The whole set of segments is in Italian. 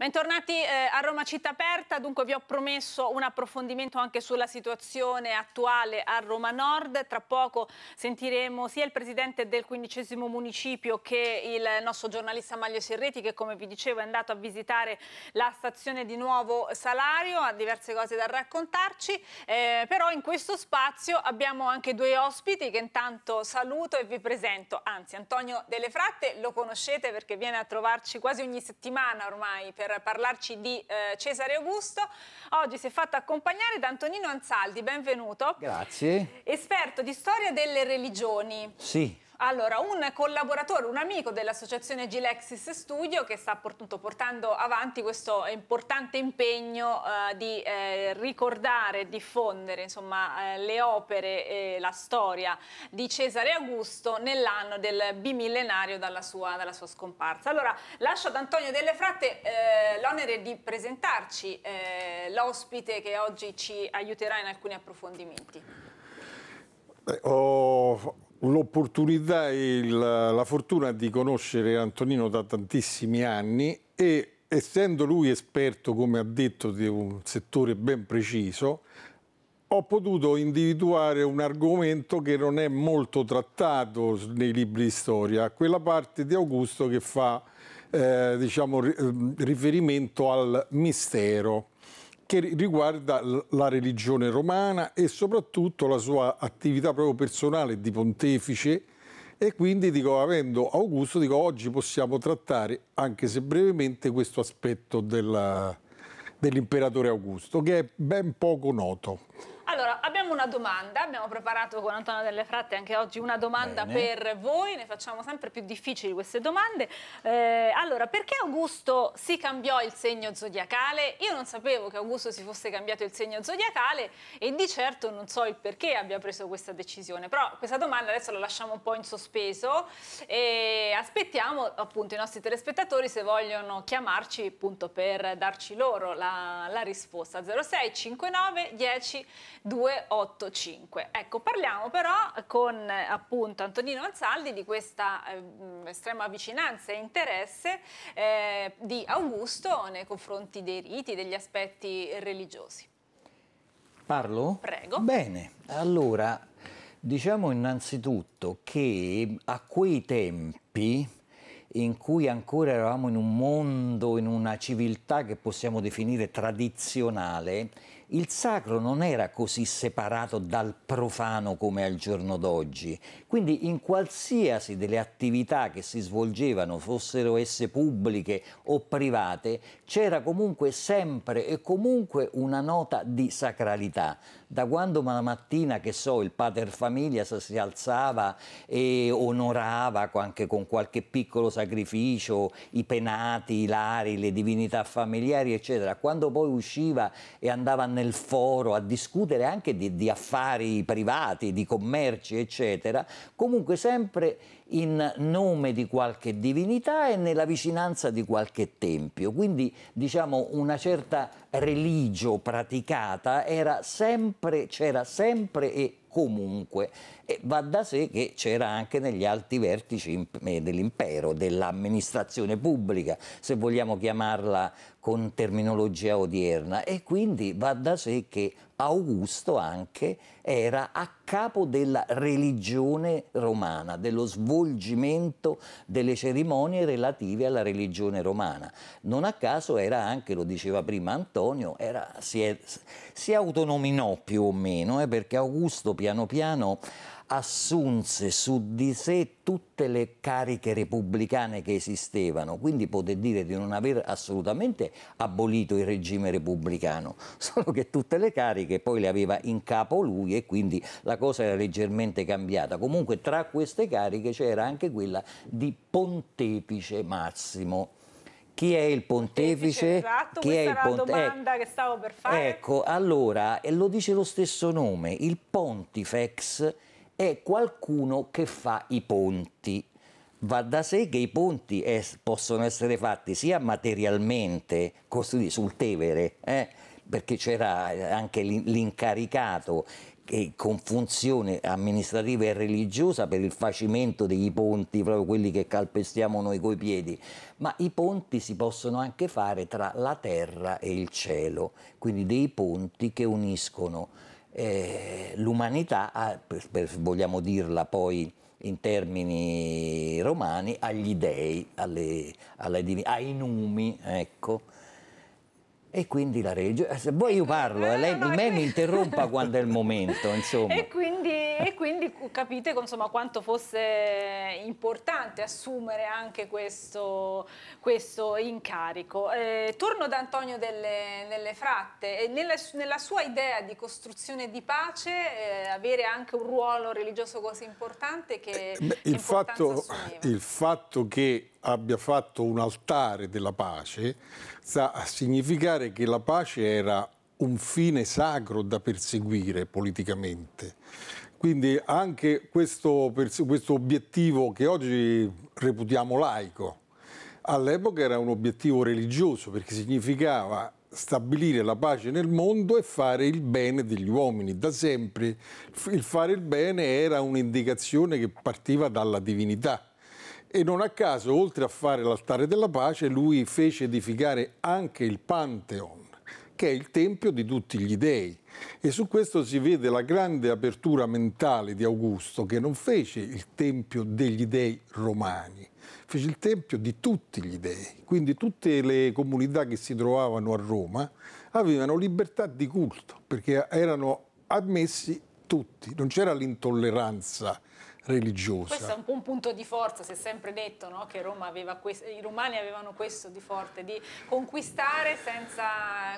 Bentornati eh, a Roma Città Aperta, dunque vi ho promesso un approfondimento anche sulla situazione attuale a Roma Nord, tra poco sentiremo sia il presidente del quindicesimo municipio che il nostro giornalista Maglio Serreti che come vi dicevo è andato a visitare la stazione di Nuovo Salario, ha diverse cose da raccontarci, eh, però in questo spazio abbiamo anche due ospiti che intanto saluto e vi presento, anzi Antonio Delle Fratte lo conoscete perché viene a trovarci quasi ogni settimana ormai per per parlarci di eh, Cesare Augusto. Oggi si è fatto accompagnare da Antonino Anzaldi, benvenuto. Grazie. Esperto di storia delle religioni. Sì. Allora, un collaboratore, un amico dell'associazione Gilexis Studio che sta appunto portando avanti questo importante impegno eh, di eh, ricordare e diffondere insomma, eh, le opere e la storia di Cesare Augusto nell'anno del bimillenario dalla sua, dalla sua, scomparsa. Allora, lascio ad Antonio Delle Fratte eh, l'onere di presentarci eh, l'ospite che oggi ci aiuterà in alcuni approfondimenti. Beh, oh l'opportunità e il, la fortuna di conoscere Antonino da tantissimi anni e essendo lui esperto, come ha detto, di un settore ben preciso, ho potuto individuare un argomento che non è molto trattato nei libri di storia, quella parte di Augusto che fa eh, diciamo, riferimento al mistero che riguarda la religione romana e soprattutto la sua attività proprio personale di pontefice e quindi dico, avendo Augusto, dico, oggi possiamo trattare, anche se brevemente, questo aspetto dell'imperatore Augusto, che è ben poco noto. Allora, abbiamo una domanda, abbiamo preparato con Antonio Delle Fratte anche oggi una domanda Bene. per voi, ne facciamo sempre più difficili queste domande. Eh, allora, perché Augusto si cambiò il segno zodiacale? Io non sapevo che Augusto si fosse cambiato il segno zodiacale e di certo non so il perché abbia preso questa decisione, però questa domanda adesso la lasciamo un po' in sospeso e aspettiamo appunto i nostri telespettatori se vogliono chiamarci appunto per darci loro la, la risposta. 06 59 10 285. Ecco, parliamo però con appunto Antonino Anzaldi di questa eh, estrema vicinanza e interesse eh, di Augusto nei confronti dei riti, degli aspetti religiosi. Parlo? Prego. Bene, allora diciamo innanzitutto che a quei tempi in cui ancora eravamo in un mondo, in una civiltà che possiamo definire tradizionale, il sacro non era così separato dal profano come al giorno d'oggi. Quindi in qualsiasi delle attività che si svolgevano, fossero esse pubbliche o private, c'era comunque sempre e comunque una nota di sacralità da quando una mattina, che so, il pater familias si alzava e onorava anche con qualche piccolo sacrificio i penati, i lari, le divinità familiari, eccetera, quando poi usciva e andava nel foro a discutere anche di, di affari privati, di commerci, eccetera, comunque sempre in nome di qualche divinità e nella vicinanza di qualche tempio. Quindi diciamo una certa religio praticata era sempre, c'era sempre e comunque e va da sé che c'era anche negli alti vertici eh, dell'impero, dell'amministrazione pubblica, se vogliamo chiamarla con terminologia odierna. E quindi va da sé che Augusto anche era a capo della religione romana, dello svolgimento delle cerimonie relative alla religione romana. Non a caso era anche, lo diceva prima Antonio, era, si, è, si, autonominò più o meno, eh, perché Augusto piano piano assunse su di sé tutte le cariche repubblicane che esistevano, quindi poté dire di non aver assolutamente abolito il regime repubblicano, solo che tutte le cariche poi le aveva in capo lui e quindi la cosa era leggermente cambiata. Comunque tra queste cariche c'era anche quella di pontefice massimo chi è il pontefice? Esatto, chi è il la eh, domanda eh, che stavo per fare. Ecco, allora, e lo dice lo stesso nome, il pontifex è qualcuno che fa i ponti. Va da sé che i ponti es, possono essere fatti sia materialmente, costruiti sul Tevere, eh, perché c'era eh, anche l'incaricato con funzione amministrativa e religiosa per il facimento dei ponti, proprio quelli che calpestiamo noi coi piedi, ma i ponti si possono anche fare tra la terra e il cielo, quindi dei ponti che uniscono eh, l'umanità, ha, per, per, vogliamo dirla poi in termini romani, agli dei, alle, alle div- ai numi, ecco. E quindi la regia. Se vuoi io parlo, eh, lei, no, no, lei mi interrompa quando è il momento, insomma. E quindi e quindi capite insomma, quanto fosse importante assumere anche questo, questo incarico. Eh, torno ad Antonio delle, delle Fratte, nella, nella, sua idea di costruzione di pace eh, avere anche un ruolo religioso così importante che... Eh, beh, il, fatto, il fatto che abbia fatto un altare della pace sta a significare che la pace era un fine sacro da perseguire politicamente. Quindi anche questo, questo obiettivo che oggi reputiamo laico, all'epoca era un obiettivo religioso perché significava stabilire la pace nel mondo e fare il bene degli uomini. Da sempre il fare il bene era un'indicazione che partiva dalla divinità. E non a caso, oltre a fare l'altare della pace, lui fece edificare anche il Pantheon, che è il tempio di tutti gli dei. E su questo si vede la grande apertura mentale di Augusto, che non fece il tempio degli dei romani, fece il tempio di tutti gli dei. Quindi tutte le comunità che si trovavano a Roma avevano libertà di culto, perché erano ammessi tutti, non c'era l'intolleranza religiosa. Questo è un po' un punto di forza, si è sempre detto no? che questo, i romani avevano questo di forte, di conquistare senza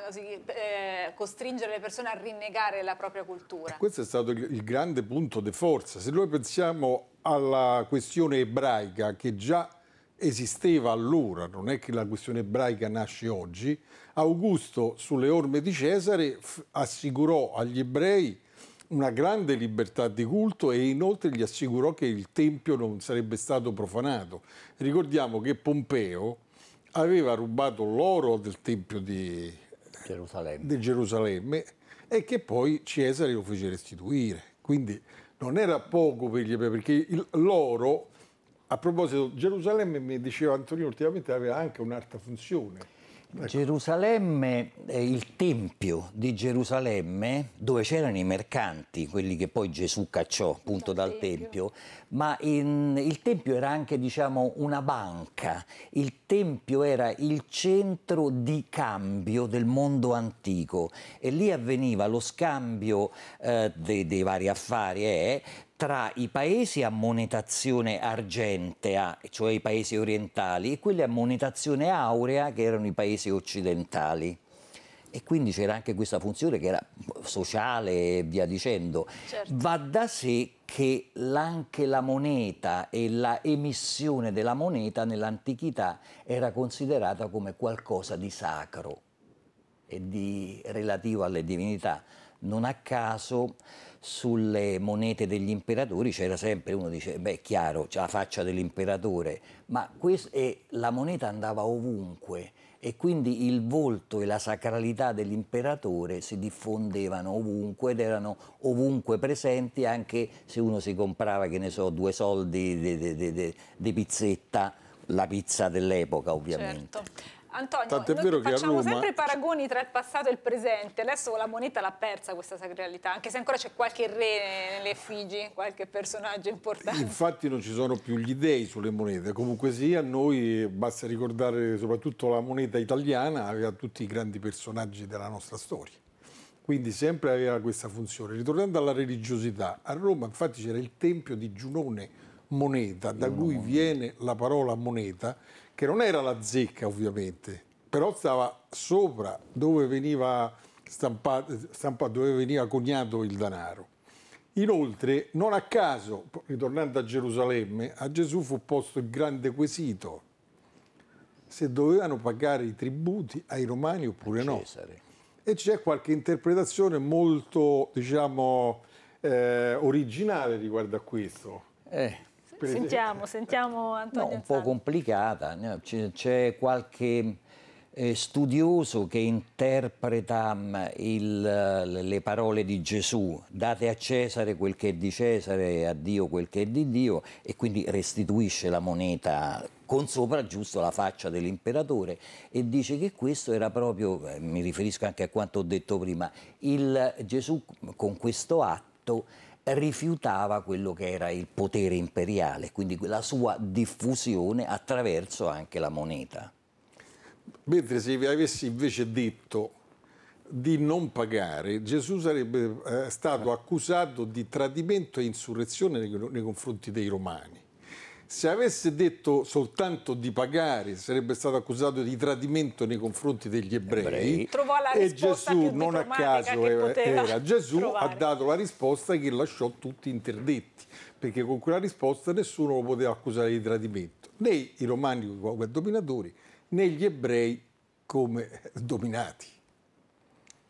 così, eh, costringere le persone a rinnegare la propria cultura. E questo è stato il grande punto di forza. Se noi pensiamo alla questione ebraica che già esisteva allora, non è che la questione ebraica nasce oggi, Augusto sulle orme di Cesare assicurò agli ebrei una grande libertà di culto e inoltre gli assicurò che il Tempio non sarebbe stato profanato. Ricordiamo che Pompeo aveva rubato l'oro del Tempio di Gerusalemme, di Gerusalemme e che poi Cesare lo fece restituire. Quindi non era poco per gli ebrei, perché l'oro, a proposito, Gerusalemme mi diceva Antonio ultimamente aveva anche un'altra funzione Ecco. Gerusalemme, eh, il Tempio di Gerusalemme, dove c'erano i mercanti, quelli che poi Gesù cacciò appunto certo, dal, tempio. tempio, ma in, il Tempio era anche diciamo una banca, il Tempio era il centro di cambio del mondo antico e lì avveniva lo scambio eh, dei, dei, vari affari eh, tra i paesi a monetazione argentea, cioè i paesi orientali, e quelli a monetazione aurea, che erano i paesi occidentali. E quindi c'era anche questa funzione che era sociale e via dicendo. Certo. Va da sé che anche la moneta e l'emissione della moneta nell'antichità era considerata come qualcosa di sacro e di relativo alle divinità non a caso sulle monete degli imperatori c'era sempre uno che dice, beh chiaro, c'è la faccia dell'imperatore, ma la moneta andava ovunque e quindi il volto e la sacralità dell'imperatore si diffondevano ovunque ed erano ovunque presenti anche se uno si comprava, che ne so, due soldi di, di, di pizzetta, la pizza dell'epoca ovviamente. Certo. Antonio, Tant'è vero che facciamo Roma... sempre paragoni tra il passato e il presente. Adesso la moneta l'ha persa questa sacralità, anche se ancora c'è qualche re nelle effigi, qualche personaggio importante. Infatti non ci sono più gli dei sulle monete. Comunque sia, noi basta ricordare soprattutto la moneta italiana, aveva tutti i grandi personaggi della nostra storia. Quindi sempre aveva questa funzione. Ritornando alla religiosità, a Roma infatti c'era il tempio di Giunone Moneta, da cui viene la parola moneta che non era la zecca ovviamente, però stava sopra dove veniva, stampato, stampato, dove veniva coniato il denaro. Inoltre, non a caso, ritornando a Gerusalemme, a Gesù fu posto il grande quesito se dovevano pagare i tributi ai romani oppure no. E c'è qualche interpretazione molto, diciamo, eh, originale riguardo a questo. Eh sentiamo, sentiamo Antonio. No, un po' complicata, c'è qualche eh, studioso che interpreta mm, il, le parole di Gesù, date a Cesare quel che è di Cesare, e a Dio quel che è di Dio, e quindi restituisce la moneta con sopra giusto la faccia dell'imperatore e dice che questo era proprio, eh, mi riferisco anche a quanto ho detto prima, il Gesù con questo atto rifiutava quello che era il potere imperiale, quindi la sua diffusione attraverso anche la moneta. Mentre se vi avessi invece detto di non pagare, Gesù sarebbe eh, stato accusato di tradimento e insurrezione nei, nei confronti dei romani se avesse detto soltanto di pagare sarebbe stato accusato di tradimento nei confronti degli ebrei, ebrei. e Gesù non a caso eh, era Gesù trovare. ha dato la risposta che lasciò tutti interdetti perché con quella risposta nessuno lo poteva accusare di tradimento né i romani come dominatori né gli ebrei come dominati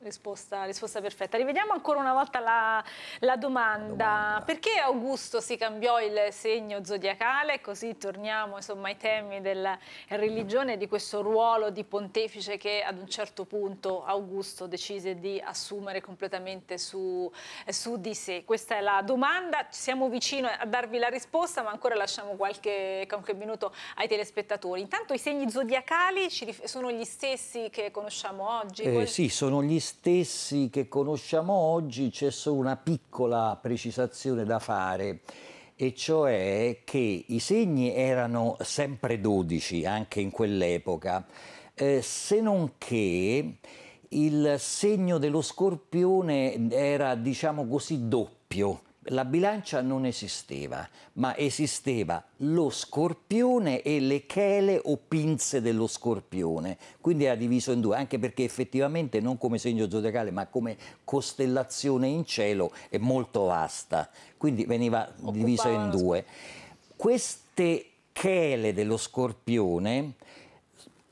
Risposta, risposta, perfetta. Rivediamo ancora una volta la, la domanda. domanda. Perché Augusto si cambiò il segno zodiacale? Così torniamo insomma, ai temi della religione e di questo ruolo di pontefice che ad un certo punto Augusto decise di assumere completamente su, su di sé. Questa è la domanda. Siamo vicino a darvi la risposta, ma ancora lasciamo qualche, qualche minuto ai telespettatori. Intanto i segni zodiacali sono gli stessi che conosciamo oggi? Eh, sì, sono gli stessi stessi che conosciamo oggi c'è solo una piccola precisazione da fare e cioè che i segni erano sempre 12 anche in quell'epoca, eh, se non che il segno dello scorpione era diciamo così doppio la bilancia non esisteva, ma esisteva lo scorpione e le chele o pinze dello scorpione, quindi era diviso in due, anche perché effettivamente non come segno zodiacale, ma come costellazione in cielo è molto vasta, quindi veniva diviso in due. Queste chele dello scorpione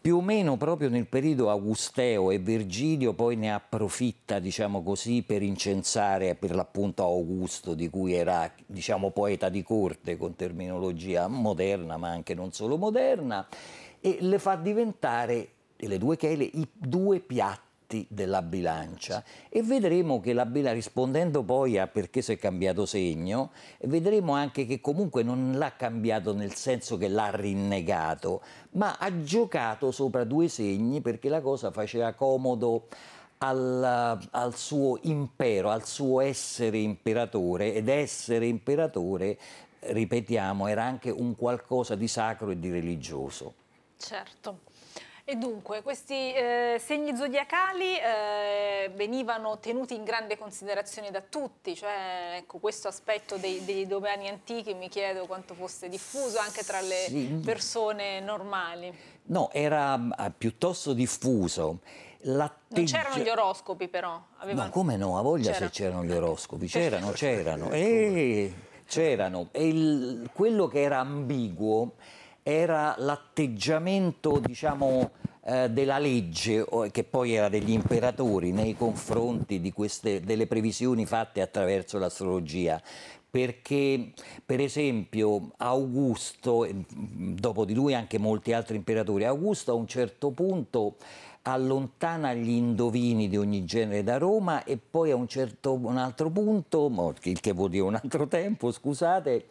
più o meno proprio nel periodo Augusteo e Virgilio poi ne approfitta, diciamo così, per incensare per l'appunto Augusto, di cui era, diciamo, poeta di corte con terminologia moderna, ma anche non solo moderna, e le fa diventare, le due chele, i due piatti aspetti della bilancia e vedremo che la bilancia, rispondendo poi a perché si è cambiato segno, vedremo anche che comunque non l'ha cambiato nel senso che l'ha rinnegato, ma ha giocato sopra due segni perché la cosa faceva comodo al, al, suo impero, al suo essere imperatore ed essere imperatore, ripetiamo, era anche un qualcosa di sacro e di religioso. Certo. E dunque, questi eh, segni zodiacali eh, venivano tenuti in grande considerazione da tutti, cioè ecco, questo aspetto dei, dei domani antichi mi chiedo quanto fosse diffuso anche tra le sì. persone normali. No, era uh, piuttosto diffuso. Non c'erano gli oroscopi però? Avevano... No, come no? A voglia se c'erano gli oroscopi, c'erano, c'erano. E, eh, c'erano. e il, quello che era ambiguo era l'atteggiamento diciamo, eh, della legge, che poi era degli imperatori, nei confronti queste, delle previsioni fatte attraverso l'astrologia perché per esempio Augusto, mm, dopo di lui anche molti altri imperatori, Augusto a un certo punto allontana gli indovini di ogni genere da Roma e poi a un, certo, un altro punto, il che vuol dire un altro tempo, scusate,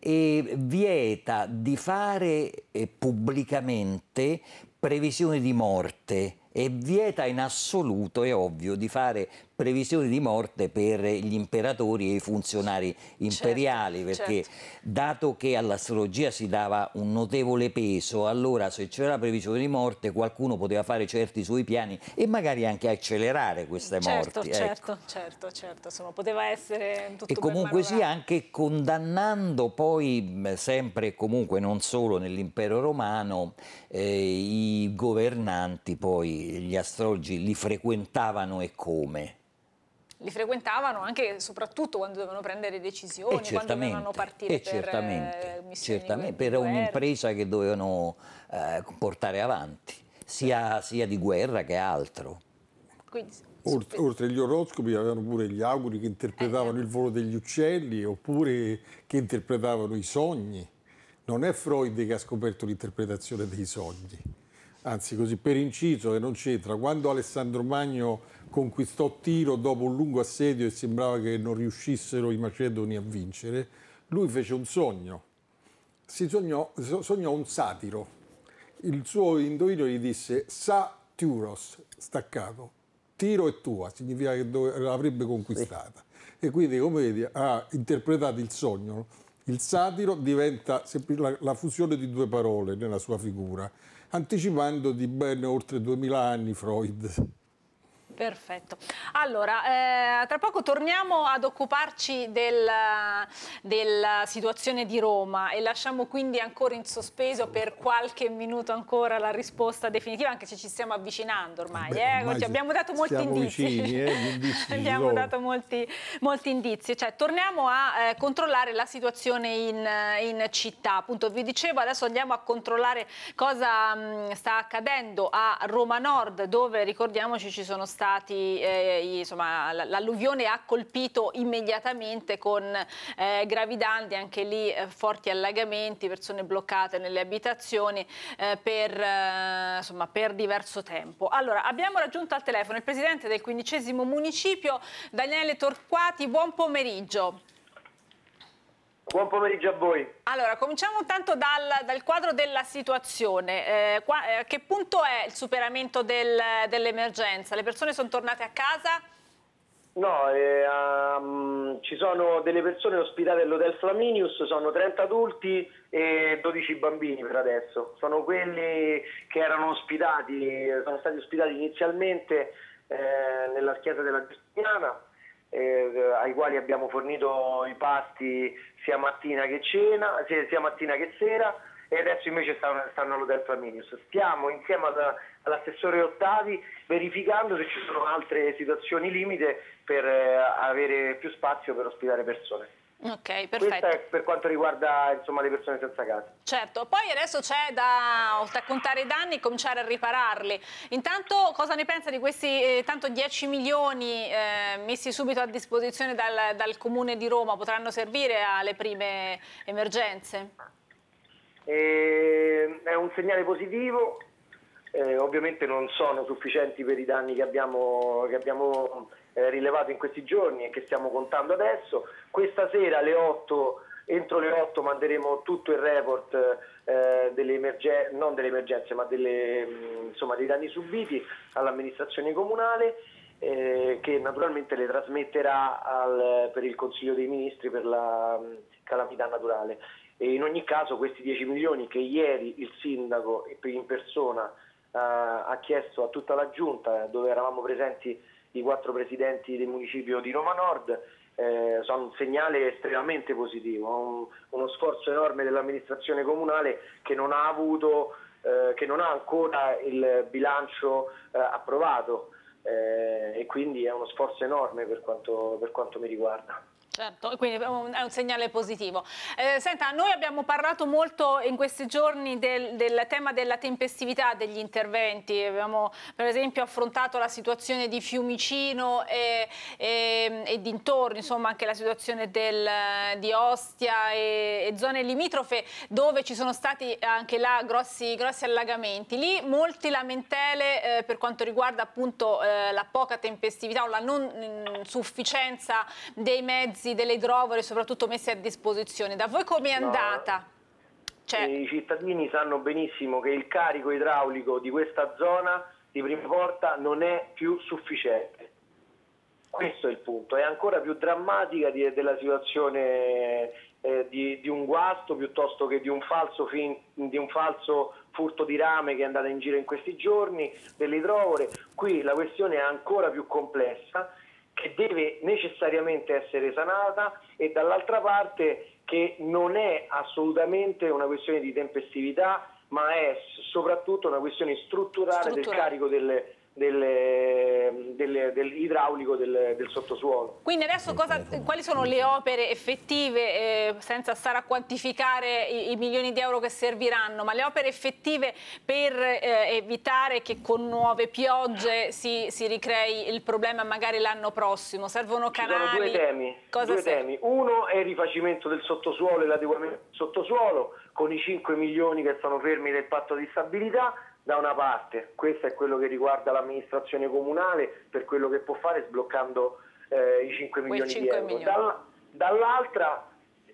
e vieta di fare eh, pubblicamente previsioni di morte e vieta in assoluto, è ovvio, di fare previsioni di morte per gli imperatori e i funzionari certo, imperiali, certo, perché certo. dato che all'astrologia si dava un notevole peso, allora se c'era previsione di morte qualcuno poteva fare certi suoi piani e magari anche accelerare queste certo, morti. Ecco. Certo, ecco. certo, certo, insomma poteva essere tutto E comunque sia anche condannando poi mm, sempre e comunque non solo nell'impero romano eh, i governanti poi gli astrologi li frequentavano e come li frequentavano anche e soprattutto quando dovevano prendere decisioni, eh, quando dovevano partire eh, certamente, per, eh, certamente, per un'impresa che dovevano eh, portare avanti, sia, sia, di guerra che altro. Quindi, oltre, agli oroscopi avevano pure gli auguri che interpretavano eh. il volo degli uccelli oppure che interpretavano i sogni. Non è Freud che ha scoperto l'interpretazione dei sogni anzi così per inciso che non c'entra, quando Alessandro Magno conquistò Tiro dopo un lungo assedio e sembrava che non riuscissero i Macedoni a vincere, lui fece un sogno, si sognò, sognò un satiro. Il suo indovino gli disse Saturos, staccato, Tiro è tua, significa che l'avrebbe conquistata. Sì. E quindi, come vedi, ha interpretato il sogno. Il satiro diventa la fusione di due parole nella sua figura anticipando di ben oltre 2000 anni Freud. Perfetto. Allora, eh, tra poco torniamo ad occuparci della, della situazione di Roma e lasciamo quindi ancora in sospeso per qualche minuto ancora la risposta definitiva, anche se ci stiamo avvicinando ormai. Beh, eh? ormai abbiamo dato molti indizi. Vicini, eh? indizi abbiamo dato molti, molti, indizi. Cioè, torniamo a eh, controllare la situazione in, in, città. Appunto, vi dicevo, adesso andiamo a controllare cosa mh, mm, sta accadendo a Roma Nord, dove ricordiamoci ci sono stati stati, eh, insomma, l'alluvione ha colpito immediatamente con eh, gravidanti, anche lì eh, forti allagamenti, persone bloccate nelle abitazioni eh, per, eh, insomma, per diverso tempo. Allora, abbiamo raggiunto al telefono il presidente del quindicesimo municipio, Daniele Torquati, buon pomeriggio. Buon pomeriggio a voi. Allora, cominciamo tanto dal, dal quadro della situazione. Eh, qua, eh, a che punto è il superamento del, dell'emergenza? Le persone sono tornate a casa? No, eh, um, ci sono delle persone ospitate all'Hotel Flaminius, sono 30 adulti e 12 bambini per adesso. Sono quelli che erano ospitati, sono stati ospitati inizialmente eh, nella chiesa della Giustiniana. Eh, eh, ai quali abbiamo fornito i pasti sia mattina che, cena, sia, sia mattina che sera e adesso invece stanno, stanno all'Hotel Flaminius. Stiamo insieme ad, all'assessore Ottavi verificando se ci sono altre situazioni limite per eh, avere più spazio per ospitare persone. Ok, perfetto. Questo è per quanto riguarda insomma, le persone senza casa. Certo, poi adesso c'è da, da contare i danni e cominciare a ripararli. Intanto cosa ne pensa di questi eh, tanto 10 milioni eh, messi subito a disposizione dal, dal, Comune di Roma? Potranno servire alle prime emergenze? Eh, è un segnale positivo, eh, ovviamente non sono sufficienti per i danni che abbiamo, che abbiamo eh, rilevato in questi giorni e che stiamo contando adesso. Questa sera alle 8 entro le 8 manderemo tutto il report eh, delle emergenze, non delle emergenze ma delle, mm, insomma, dei danni subiti all'amministrazione comunale eh, che naturalmente le trasmetterà al, per il Consiglio dei Ministri per la mh, mm, calamità naturale. E in ogni caso questi 10 milioni che ieri il sindaco in persona eh, ha chiesto a tutta la giunta dove eravamo presenti i quattro presidenti del municipio di Roma Nord, eh, sono un segnale estremamente positivo, un, uno sforzo enorme dell'amministrazione comunale che non ha, avuto, eh, che non ha ancora il bilancio eh, approvato eh, e quindi è uno sforzo enorme per quanto, per quanto mi riguarda. Certo, quindi è un, segnale positivo. Eh, senta, noi abbiamo parlato molto in questi giorni del, del, tema della tempestività degli interventi, abbiamo per esempio affrontato la situazione di Fiumicino e, e, e dintorni, insomma anche la situazione del, di Ostia e, e, zone limitrofe dove ci sono stati anche là grossi, grossi allagamenti. Lì molti lamentele eh, per quanto riguarda appunto eh, la poca tempestività o la non mh, mm, sufficienza dei mezzi servizi delle idrovore soprattutto messe a disposizione. Da voi come è andata? No. Cioè... I cittadini sanno benissimo che il carico idraulico di questa zona di prima porta non è più sufficiente. Questo è il punto, è ancora più drammatica di, della situazione eh, di, di, un guasto piuttosto che di un, fin, di un, falso furto di rame che è andato in giro in questi giorni, delle idrovore. Qui la questione è ancora più complessa che deve necessariamente essere sanata e dall'altra parte che non è assolutamente una questione di tempestività ma è soprattutto una questione strutturale, strutturale. del carico delle, del, delle, dell'idraulico del, del, sottosuolo. Quindi adesso cosa, quali sono le opere effettive, eh, senza stare a quantificare i, i, milioni di euro che serviranno, ma le opere effettive per eh, evitare che con nuove piogge si, si ricrei il problema magari l'anno prossimo? Servono canali? Ci due temi. Due temi. Uno è il rifacimento del sottosuolo e l'adeguamento del sottosuolo con i 5 milioni che sono fermi del patto di stabilità da una parte, questo è quello che riguarda l'amministrazione comunale per quello che può fare sbloccando eh, i 5 milioni 5 di euro, milioni. dall'altra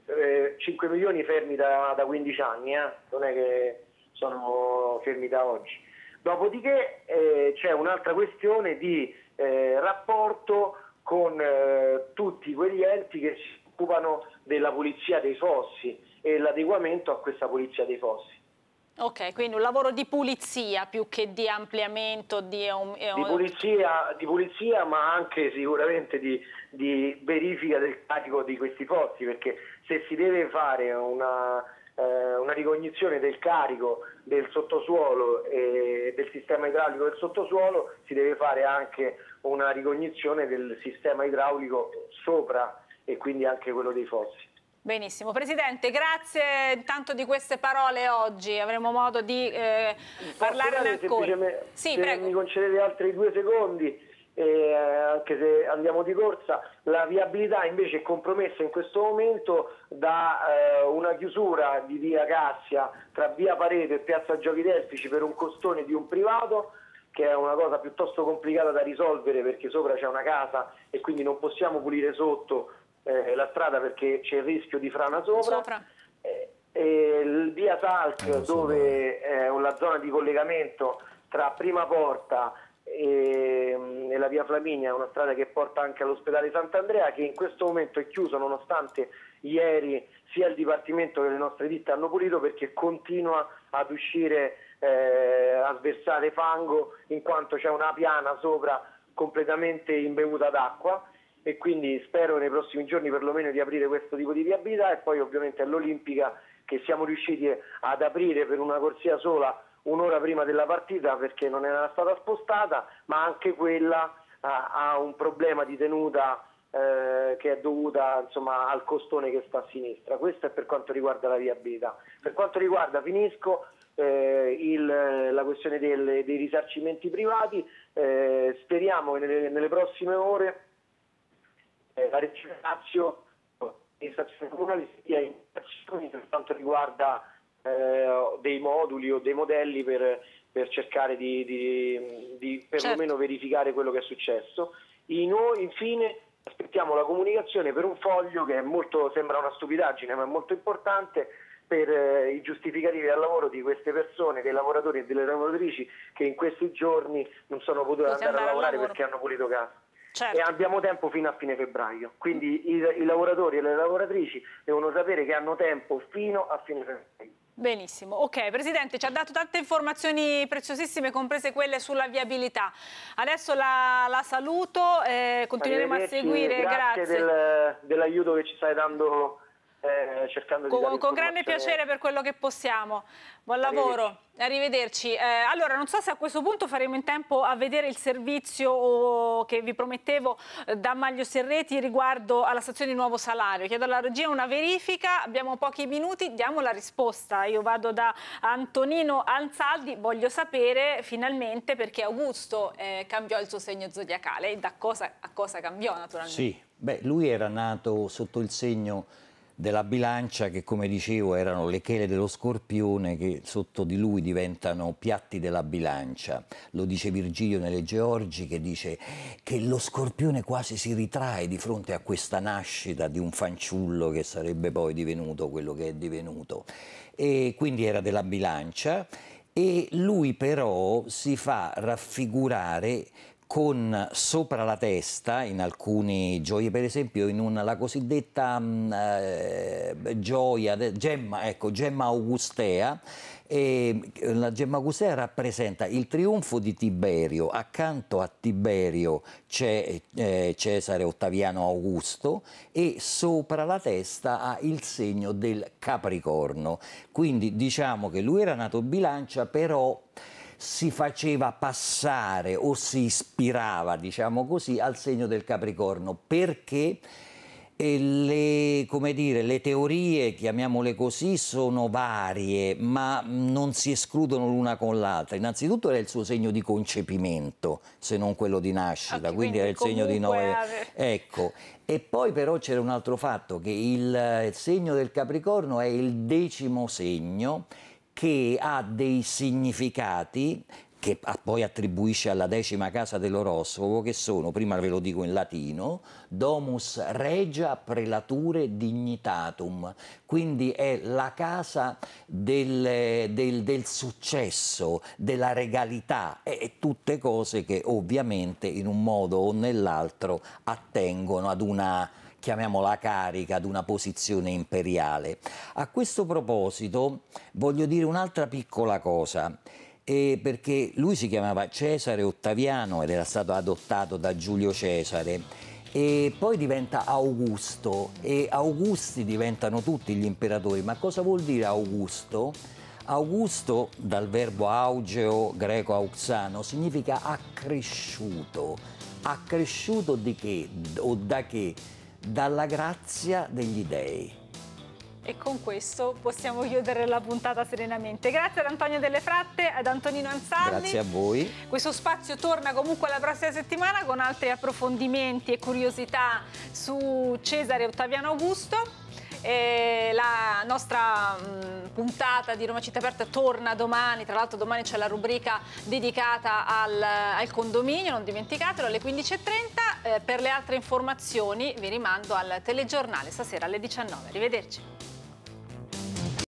eh, 5 milioni fermi da, da 15 anni, eh? non è che sono fermi da oggi. Dopodiché eh, c'è un'altra questione di eh, rapporto con eh, tutti quegli enti che si occupano della pulizia dei fossi e l'adeguamento a questa pulizia dei fossi. Ok, quindi un lavoro di pulizia più che di ampliamento di... Eh, di, pulizia, di pulizia, ma anche sicuramente di, di, verifica del carico di questi posti, perché se si deve fare una, eh, una ricognizione del carico del sottosuolo e del sistema idraulico del sottosuolo, si deve fare anche una ricognizione del sistema idraulico sopra e quindi anche quello dei fossi. Benissimo. Presidente, grazie intanto di queste parole oggi. Avremo modo di eh, parlarne ancora. Sì, se prego. mi concedete altri due secondi. Eh, anche se andiamo di corsa, la viabilità invece è compromessa in questo momento da eh, una chiusura di via Cassia tra via Pareto e piazza Giochi Delfici per un costone di un privato che è una cosa piuttosto complicata da risolvere perché sopra c'è una casa e quindi non possiamo pulire sotto eh, la strada perché c'è il rischio di frana sopra. sopra. Eh, eh, il via Talc eh, dove è eh, la zona di collegamento tra Prima Porta e, mm, e la via Flaminia, è una strada che porta anche all'ospedale Sant'Andrea che in questo momento è chiuso nonostante ieri sia il Dipartimento che le nostre ditte hanno pulito perché continua ad uscire eh, a sversare fango in quanto c'è una piana sopra completamente imbevuta d'acqua e quindi spero nei prossimi giorni perlomeno di aprire questo tipo di viabilità e poi ovviamente all'Olimpica che siamo riusciti ad aprire per una corsia sola un'ora prima della partita perché non era stata spostata, ma anche quella ah, ha un problema di tenuta eh, che è dovuta insomma, al costone che sta a sinistra. Questo è per quanto riguarda la viabilità. Per quanto riguarda, finisco, eh, il, la questione del, dei risarcimenti privati, eh, speriamo che nelle, nelle prossime ore la Regione Lazio e stazione comunale sia in azioni per quanto riguarda eh, dei moduli o dei modelli per, per cercare di, di, di perlomeno certo. verificare quello che è successo. In, infine aspettiamo la comunicazione per un foglio che molto, sembra una stupidaggine ma è molto importante per eh, i giustificativi al lavoro di queste persone, dei lavoratori e delle lavoratrici che in questi giorni non sono potute andare a lavorare lavoro. perché hanno pulito casa. Certo. E abbiamo tempo fino a fine febbraio, quindi i, i lavoratori e le lavoratrici devono sapere che hanno tempo fino a fine febbraio. Benissimo, ok Presidente ci ha dato tante informazioni preziosissime comprese quelle sulla viabilità, adesso la, la saluto, eh, continueremo a seguire, grazie, grazie. Del, dell'aiuto che ci stai dando eh, cercando con, di dare Con grande piacere per quello che possiamo. Buon lavoro. Arrivederci. Eh, allora, non so se a questo punto faremo in tempo a vedere il servizio che vi promettevo eh, da Maglio Serreti riguardo alla stazione di Nuovo Salario. Chiedo alla regia una verifica, abbiamo pochi minuti, diamo la risposta. Io vado da Antonino Anzaldi, voglio sapere finalmente perché Augusto eh, cambiò il suo segno zodiacale e da cosa a cosa cambiò naturalmente. Sì, beh, lui era nato sotto il segno della bilancia che come dicevo erano le chele dello scorpione che sotto di lui diventano piatti della bilancia. Lo dice Virgilio nelle Georgi che dice che lo scorpione quasi si ritrae di fronte a questa nascita di un fanciullo che sarebbe poi divenuto quello che è divenuto. E quindi era della bilancia e lui però si fa raffigurare con sopra la testa in alcuni gioie, per esempio in una, la cosiddetta mh, mm, eh, gioia, gemma, ecco, gemma augustea, e eh, la Gemma augustea rappresenta il trionfo di Tiberio, accanto a Tiberio c'è eh, Cesare Ottaviano Augusto e sopra la testa ha il segno del Capricorno, quindi diciamo che lui era nato bilancia però si faceva passare o si ispirava, diciamo così, al segno del Capricorno perché le, dire, le, teorie, chiamiamole così, sono varie, ma non si escludono l'una con l'altra. Innanzitutto era il suo segno di concepimento, se non quello di nascita, okay, quindi, quindi era il segno di Noè. Ecco. E poi però c'era un altro fatto, che il eh, segno del Capricorno è il decimo segno che ha dei significati che poi attribuisce alla decima casa dell'oroscopo, che sono, prima ve lo dico in latino, domus regia prelature dignitatum, quindi è la casa del, del, del successo, della regalità e, e, tutte cose che ovviamente in un modo o nell'altro attengono ad una chiamiamola carica, ad una posizione imperiale. A questo proposito voglio dire un'altra piccola cosa. Eh, perché lui si chiamava Cesare Ottaviano ed era stato adottato da Giulio Cesare e poi diventa Augusto e Augusti diventano tutti gli imperatori. Ma cosa vuol dire Augusto? Augusto, dal verbo augeo greco auxano, significa accresciuto. Accresciuto di che o da che? dalla grazia degli dèi. E con questo possiamo chiudere la puntata serenamente. Grazie ad Antonio Delle Fratte, ad Antonino Ansaldi. Grazie a voi. Questo spazio torna comunque la prossima settimana con altri approfondimenti e curiosità su Cesare e Ottaviano Augusto. E la nostra mh, puntata di Roma Città Aperta torna domani, tra l'altro domani c'è la rubrica dedicata al, al condominio, non dimenticatelo, alle 15.30. Eh, per le altre informazioni vi rimando al telegiornale stasera alle 19. Arrivederci.